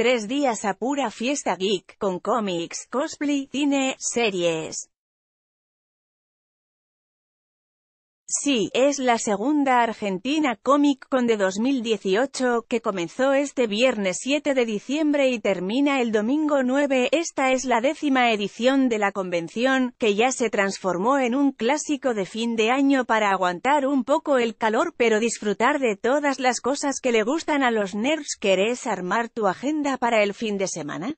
Tres días a pura fiesta geek, con cómics, cosplay, cine, series, Sí, es la segunda Argentina Comic Con de 2018, que comenzó este viernes 7 de diciembre y termina el domingo 9. Esta es la décima edición de la convención, que ya se transformó en un clásico de fin de año para aguantar un poco el calor pero disfrutar de todas las cosas que le gustan a los nerds. ¿Querés armar tu agenda para el fin de semana?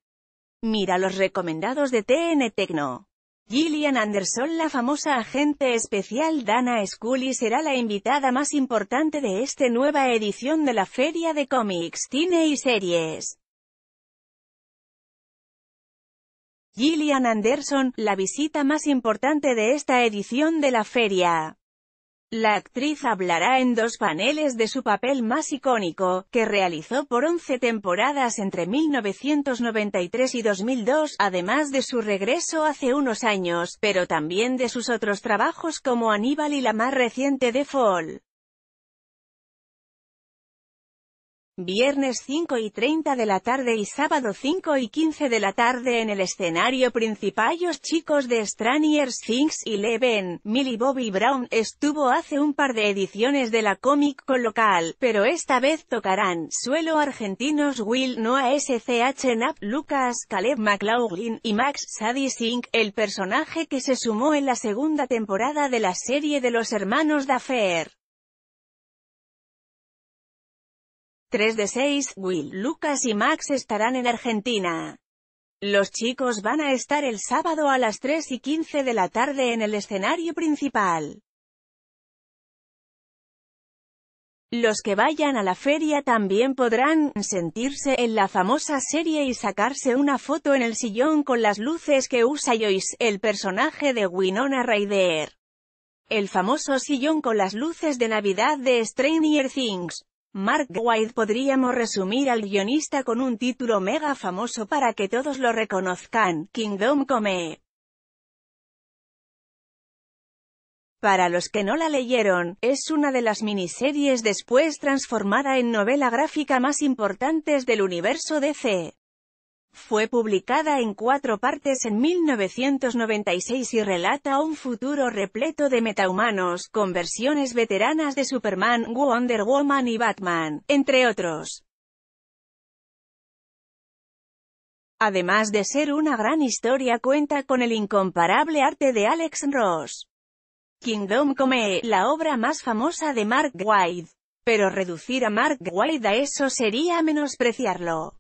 Mira los recomendados de TN Tecno. Gillian Anderson La famosa agente especial Dana Scully será la invitada más importante de esta nueva edición de la Feria de Cómics, Cine y Series. Gillian Anderson, la visita más importante de esta edición de la feria. La actriz hablará en dos paneles de su papel más icónico, que realizó por 11 temporadas entre 1993 y 2002, además de su regreso hace unos años, pero también de sus otros trabajos como Aníbal y la más reciente de Fall. viernes 5 y 30 de la tarde y sábado 5 y 15 de la tarde en el escenario principal los chicos de Stranger Things y Leven, Millie Bobby Brown estuvo hace un par de ediciones de la Comic Con local, pero esta vez tocarán suelo argentinos Will Noah SCH Nap, Lucas Caleb McLaughlin y Max Sadie Sink, el personaje que se sumó en la segunda temporada de la serie de los hermanos Dafer. 3 de 6, Will, Lucas y Max estarán en Argentina. Los chicos van a estar el sábado a las 3 y 15 de la tarde en el escenario principal. Los que vayan a la feria también podrán sentirse en la famosa serie y sacarse una foto en el sillón con las luces que usa Joyce, el personaje de Winona Ryder. El famoso sillón con las luces de Navidad de Stranger Things. Mark White podríamos resumir al guionista con un título mega famoso para que todos lo reconozcan, Kingdom Come. Para los que no la leyeron, es una de las miniseries después transformada en novela gráfica más importantes del universo DC. Fue publicada en cuatro partes en 1996 y relata un futuro repleto de metahumanos, con versiones veteranas de Superman, Wonder Woman y Batman, entre otros. Además de ser una gran historia cuenta con el incomparable arte de Alex Ross. Kingdom Come, la obra más famosa de Mark Waid. Pero reducir a Mark Waid a eso sería menospreciarlo.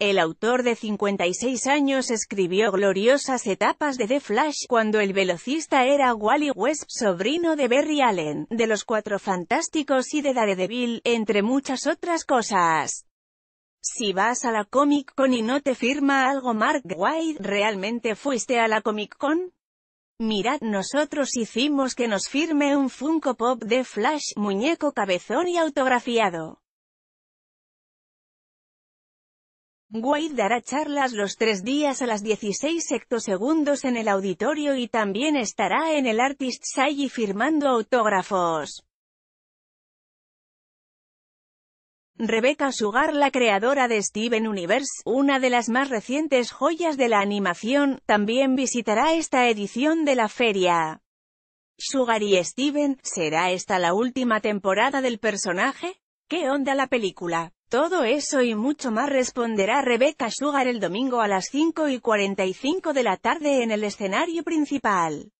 El autor de 56 años escribió gloriosas etapas de The Flash cuando el velocista era Wally West, sobrino de Barry Allen, de los Cuatro Fantásticos y de Daredevil, entre muchas otras cosas. Si vas a la Comic Con y no te firma algo Mark White, ¿realmente fuiste a la Comic Con? Mirad, nosotros hicimos que nos firme un Funko Pop de Flash, muñeco cabezón y autografiado. Wade dará charlas los tres días a las 16 sectosegundos en el auditorio y también estará en el Artist Alley firmando autógrafos. Rebecca Sugar la creadora de Steven Universe, una de las más recientes joyas de la animación, también visitará esta edición de la feria. Sugar y Steven, ¿será esta la última temporada del personaje? ¿Qué onda la película? Todo eso y mucho más responderá Rebecca Sugar el domingo a las 5 y 45 de la tarde en el escenario principal.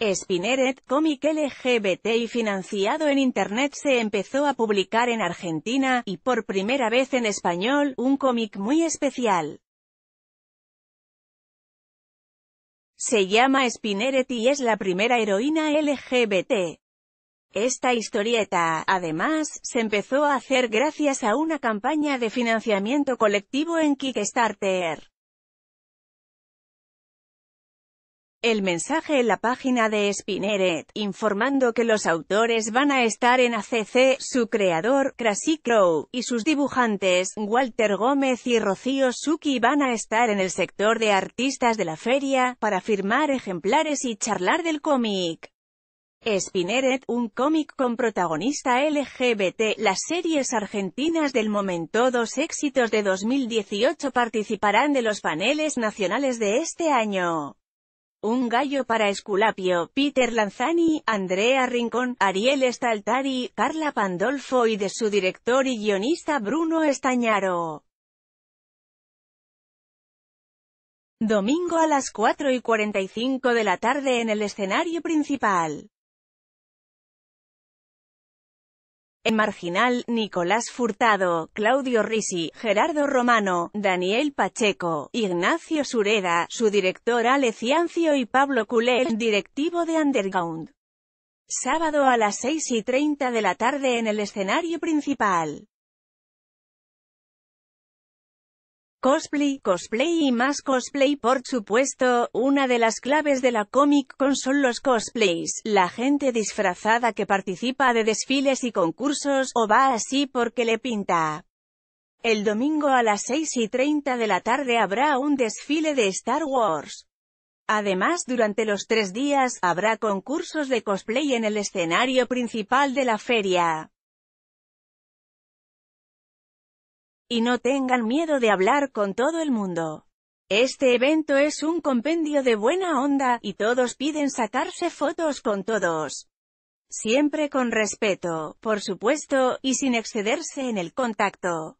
Spinneret, cómic LGBT y financiado en Internet se empezó a publicar en Argentina, y por primera vez en español, un cómic muy especial. Se llama Spinneret y es la primera heroína LGBT. Esta historieta, además, se empezó a hacer gracias a una campaña de financiamiento colectivo en Kickstarter. El mensaje en la página de Spinneret, informando que los autores van a estar en ACC, su creador, Crasy Crow, y sus dibujantes, Walter Gómez y Rocío Suki van a estar en el sector de artistas de la feria, para firmar ejemplares y charlar del cómic. Spineret, un cómic con protagonista LGBT, las series argentinas del momento Dos éxitos de 2018 participarán de los paneles nacionales de este año. Un gallo para Esculapio, Peter Lanzani, Andrea Rincón, Ariel Staltari, Carla Pandolfo y de su director y guionista Bruno Estañaro. Domingo a las 4 y 45 de la tarde en el escenario principal. En Marginal, Nicolás Furtado, Claudio Risi, Gerardo Romano, Daniel Pacheco, Ignacio Sureda, su director Ale Ciancio y Pablo Culé, directivo de Underground. Sábado a las 6 y 30 de la tarde en el escenario principal. Cosplay, cosplay y más cosplay por supuesto, una de las claves de la Comic Con son los cosplays, la gente disfrazada que participa de desfiles y concursos, o va así porque le pinta. El domingo a las 6 y 30 de la tarde habrá un desfile de Star Wars. Además durante los tres días, habrá concursos de cosplay en el escenario principal de la feria. Y no tengan miedo de hablar con todo el mundo. Este evento es un compendio de buena onda, y todos piden sacarse fotos con todos. Siempre con respeto, por supuesto, y sin excederse en el contacto.